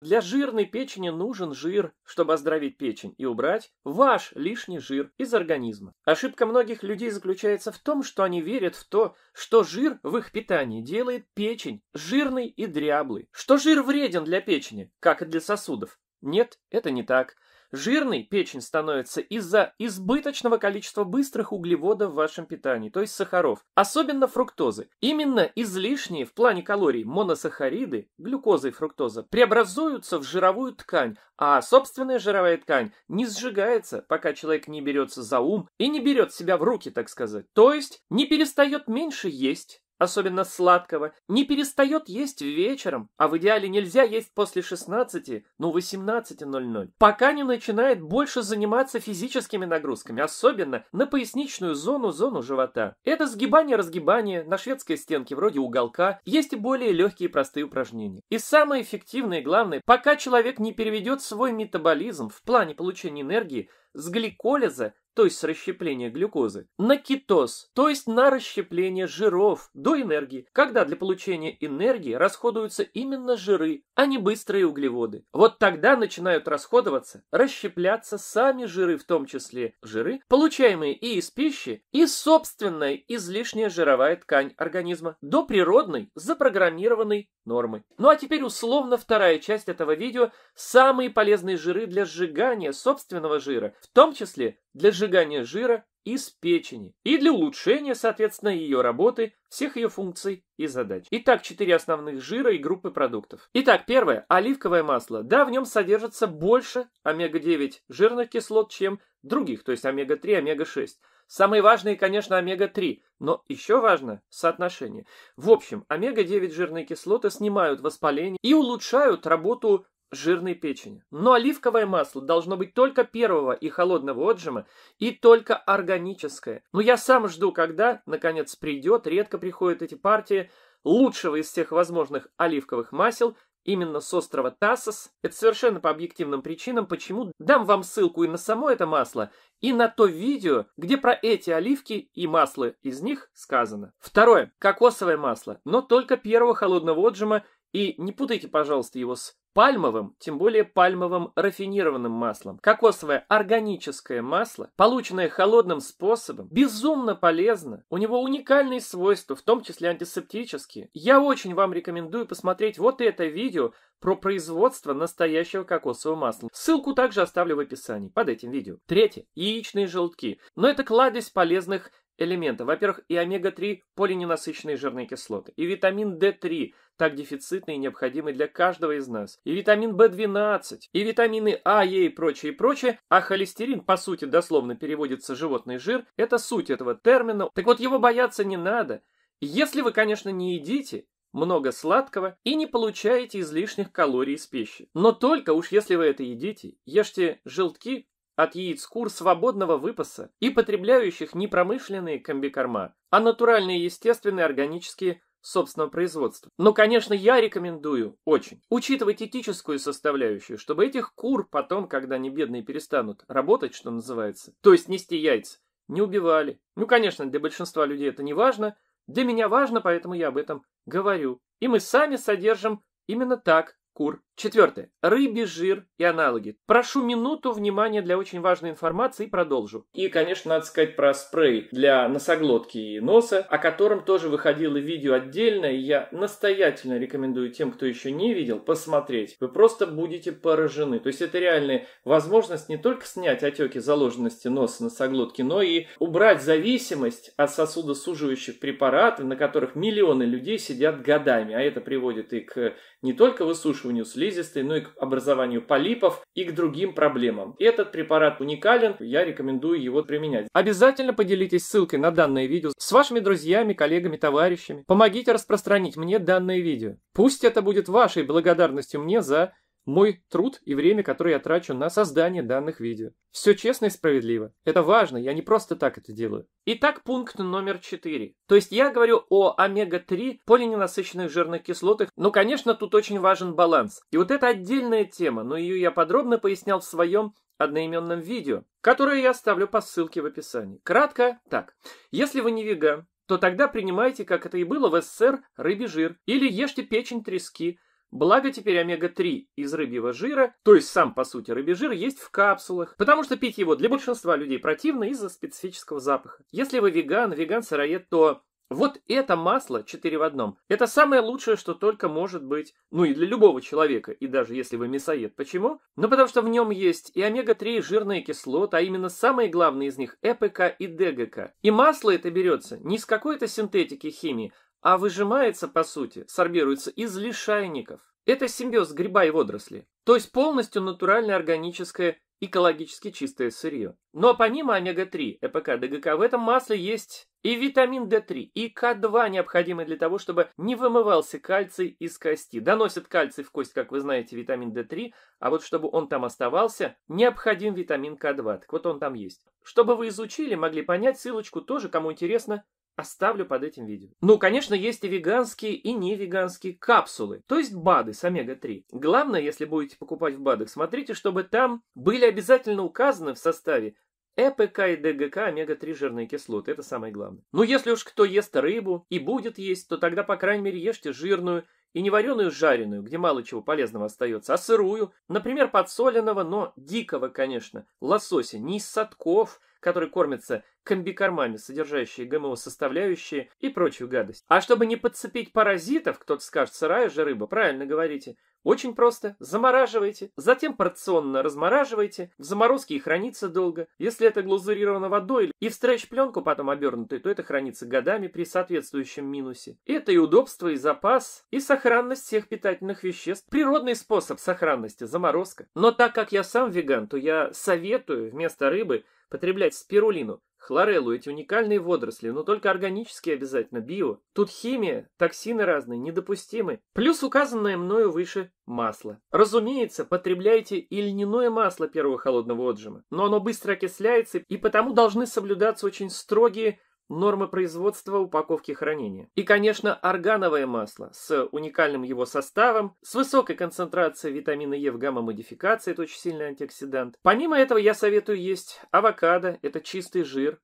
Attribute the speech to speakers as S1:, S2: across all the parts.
S1: Для жирной печени нужен жир, чтобы оздоровить печень и убрать ваш лишний жир из организма. Ошибка многих людей заключается в том, что они верят в то, что жир в их питании делает печень жирной и дряблой, что жир вреден для печени, как и для сосудов. Нет, это не так. Жирной печень становится из-за избыточного количества быстрых углеводов в вашем питании, то есть сахаров, особенно фруктозы. Именно излишние в плане калорий моносахариды, глюкоза и фруктоза, преобразуются в жировую ткань, а собственная жировая ткань не сжигается, пока человек не берется за ум и не берет себя в руки, так сказать. То есть не перестает меньше есть, особенно сладкого, не перестает есть вечером, а в идеале нельзя есть после 16, ну 18.00, пока не начинает больше заниматься физическими нагрузками, особенно на поясничную зону, зону живота. Это сгибание-разгибание на шведской стенке вроде уголка, есть и более легкие и простые упражнения. И самое эффективное и главное, пока человек не переведет свой метаболизм в плане получения энергии с гликолиза то есть расщепление глюкозы, на кетоз, то есть на расщепление жиров до энергии, когда для получения энергии расходуются именно жиры, а не быстрые углеводы. Вот тогда начинают расходоваться, расщепляться сами жиры, в том числе жиры, получаемые и из пищи, и собственная излишняя жировая ткань организма до природной, запрограммированной нормы. Ну а теперь условно вторая часть этого видео – самые полезные жиры для сжигания собственного жира, в том числе для сжигания жира из печени и для улучшения, соответственно, ее работы, всех ее функций и задач. Итак, четыре основных жира и группы продуктов. Итак, первое – оливковое масло. Да, в нем содержится больше омега-9 жирных кислот, чем других, то есть омега-3, омега-6. Самые важные, конечно, омега-3, но еще важно соотношение. В общем, омега-9 жирные кислоты снимают воспаление и улучшают работу жирной печени. Но оливковое масло должно быть только первого и холодного отжима и только органическое. Но я сам жду, когда, наконец, придет, редко приходят эти партии, лучшего из всех возможных оливковых масел именно с острова Тассос. Это совершенно по объективным причинам, почему дам вам ссылку и на само это масло, и на то видео, где про эти оливки и масло из них сказано. Второе. Кокосовое масло, но только первого холодного отжима и не путайте, пожалуйста, его с пальмовым, тем более пальмовым рафинированным маслом. Кокосовое органическое масло, полученное холодным способом, безумно полезно. У него уникальные свойства, в том числе антисептические. Я очень вам рекомендую посмотреть вот это видео про производство настоящего кокосового масла. Ссылку также оставлю в описании под этим видео. Третье. Яичные желтки. Но это кладезь полезных элемента. Во-первых, и омега-3 полиненасыщенные жирные кислоты, и витамин D3, так дефицитный и необходимый для каждого из нас, и витамин B12, и витамины А, Е и прочее, и прочее, а холестерин, по сути, дословно переводится «животный жир», это суть этого термина. Так вот, его бояться не надо. Если вы, конечно, не едите, много сладкого и не получаете излишних калорий из пищи. Но только уж если вы это едите, ешьте желтки, от яиц кур свободного выпаса и потребляющих не промышленные комбикорма, а натуральные естественные органические собственного производства. Но, конечно, я рекомендую очень учитывать этическую составляющую, чтобы этих кур потом, когда они бедные перестанут работать, что называется, то есть нести яйца, не убивали. Ну, конечно, для большинства людей это не важно, для меня важно, поэтому я об этом говорю. И мы сами содержим именно так кур. Четвертое. Рыбий жир и аналоги. Прошу минуту внимания для очень важной информации и продолжу. И, конечно, надо сказать про спрей для носоглотки и носа, о котором тоже выходило видео отдельно, и я настоятельно рекомендую тем, кто еще не видел, посмотреть. Вы просто будете поражены. То есть это реальная возможность не только снять отеки заложенности носа, носоглотки, но и убрать зависимость от сосудосуживающих препаратов, на которых миллионы людей сидят годами. А это приводит и к не только высушиванию слизи, слизистой, но ну и к образованию полипов и к другим проблемам. Этот препарат уникален, я рекомендую его применять. Обязательно поделитесь ссылкой на данное видео с вашими друзьями, коллегами, товарищами. Помогите распространить мне данное видео. Пусть это будет вашей благодарностью мне за мой труд и время, которое я трачу на создание данных видео. Все честно и справедливо. Это важно, я не просто так это делаю. Итак, пункт номер 4. То есть я говорю о омега-3 полиненасыщенных жирных кислотах, но, ну, конечно, тут очень важен баланс. И вот это отдельная тема, но ее я подробно пояснял в своем одноименном видео, которое я оставлю по ссылке в описании. Кратко так. Если вы не веган, то тогда принимайте, как это и было в СССР, рыбий жир или ешьте печень трески – Благо теперь омега-3 из рыбьего жира, то есть сам по сути рыбий жир, есть в капсулах, потому что пить его для большинства людей противно из-за специфического запаха. Если вы веган, веган-сыроед, то вот это масло 4 в одном. Это самое лучшее, что только может быть. Ну и для любого человека, и даже если вы мясоед. Почему? Ну потому что в нем есть и омега-3 и жирные кислоты, а именно самые главные из них ЭПК и ДГК. И масло это берется не из какой-то синтетики химии, а выжимается, по сути, сорбируется из лишайников. Это симбиоз гриба и водоросли, то есть полностью натуральное органическое экологически чистое сырье. Но помимо омега-3, ЭПК, ДГК, в этом масле есть и витамин D3, и К2, необходимый для того, чтобы не вымывался кальций из кости. Доносит кальций в кость, как вы знаете, витамин D3, а вот чтобы он там оставался, необходим витамин К2. Так вот он там есть. Чтобы вы изучили, могли понять, ссылочку тоже, кому интересно, Оставлю под этим видео. Ну, конечно, есть и веганские, и не веганские капсулы, то есть БАДы с омега-3. Главное, если будете покупать в БАДах, смотрите, чтобы там были обязательно указаны в составе ЭПК и ДГК омега-3 жирные кислоты, это самое главное. Ну, если уж кто ест рыбу и будет есть, то тогда, по крайней мере, ешьте жирную и не вареную жареную, где мало чего полезного остается, а сырую, например, подсоленного, но дикого, конечно, лосося, не из садков, который кормится комбикормами, содержащие ГМО-составляющие и прочую гадость. А чтобы не подцепить паразитов, кто-то скажет, сырая же рыба, правильно говорите, очень просто. Замораживайте, затем порционно размораживайте, в заморозке и хранится долго. Если это глазурировано водой и в стретч-пленку потом обернутой, то это хранится годами при соответствующем минусе. Это и удобство, и запас, и сохранность всех питательных веществ. Природный способ сохранности – заморозка. Но так как я сам веган, то я советую вместо рыбы – потреблять спирулину, хлореллу, эти уникальные водоросли, но только органические обязательно, био. Тут химия, токсины разные, недопустимы. Плюс указанное мною выше масло. Разумеется, потребляйте и льняное масло первого холодного отжима, но оно быстро окисляется, и потому должны соблюдаться очень строгие нормы производства, упаковки хранения. И, конечно, органовое масло с уникальным его составом, с высокой концентрацией витамина Е в гамма-модификации, это очень сильный антиоксидант. Помимо этого я советую есть авокадо, это чистый жир,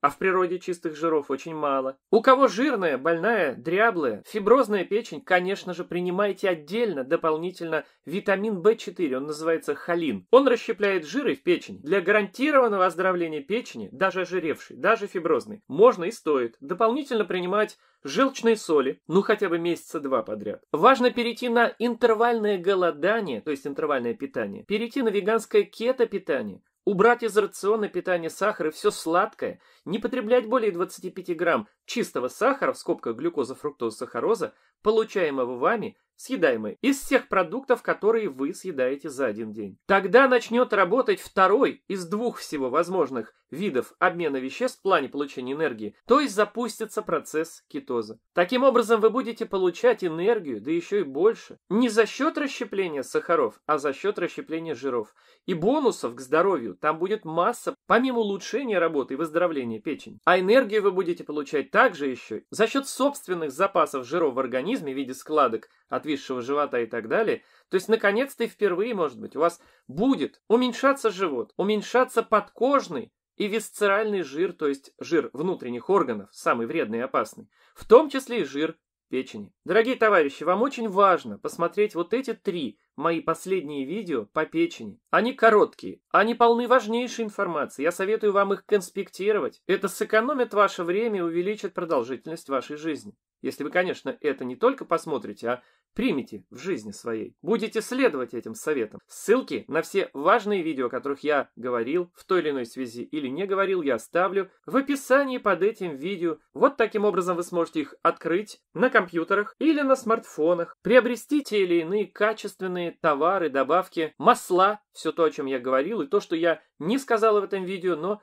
S1: а в природе чистых жиров очень мало. У кого жирная, больная, дряблая, фиброзная печень, конечно же, принимайте отдельно, дополнительно, витамин В4, он называется холин. Он расщепляет жиры в печени. Для гарантированного оздоровления печени, даже ожиревшей, даже фиброзной, можно и стоит дополнительно принимать желчные соли, ну хотя бы месяца два подряд. Важно перейти на интервальное голодание, то есть интервальное питание, перейти на веганское кето-питание, Убрать из рациона питания сахар и все сладкое, не потреблять более 25 грамм чистого сахара в скобках глюкоза, фруктоза, сахароза, получаемого вами съедаемые, из всех продуктов, которые вы съедаете за один день. Тогда начнет работать второй из двух всего возможных видов обмена веществ в плане получения энергии, то есть запустится процесс кетоза. Таким образом, вы будете получать энергию, да еще и больше, не за счет расщепления сахаров, а за счет расщепления жиров. И бонусов к здоровью там будет масса, помимо улучшения работы и выздоровления печени. А энергию вы будете получать также еще за счет собственных запасов жиров в организме в виде складок отвисшего живота и так далее. То есть, наконец-то и впервые, может быть, у вас будет уменьшаться живот, уменьшаться подкожный и висцеральный жир, то есть жир внутренних органов, самый вредный и опасный, в том числе и жир печени. Дорогие товарищи, вам очень важно посмотреть вот эти три мои последние видео по печени. Они короткие, они полны важнейшей информации. Я советую вам их конспектировать. Это сэкономит ваше время и увеличит продолжительность вашей жизни. Если вы, конечно, это не только посмотрите, а Примите в жизни своей. Будете следовать этим советам. Ссылки на все важные видео, о которых я говорил в той или иной связи или не говорил, я оставлю в описании под этим видео. Вот таким образом вы сможете их открыть на компьютерах или на смартфонах, приобрести те или иные качественные товары, добавки, масла, все то, о чем я говорил, и то, что я не сказал в этом видео, но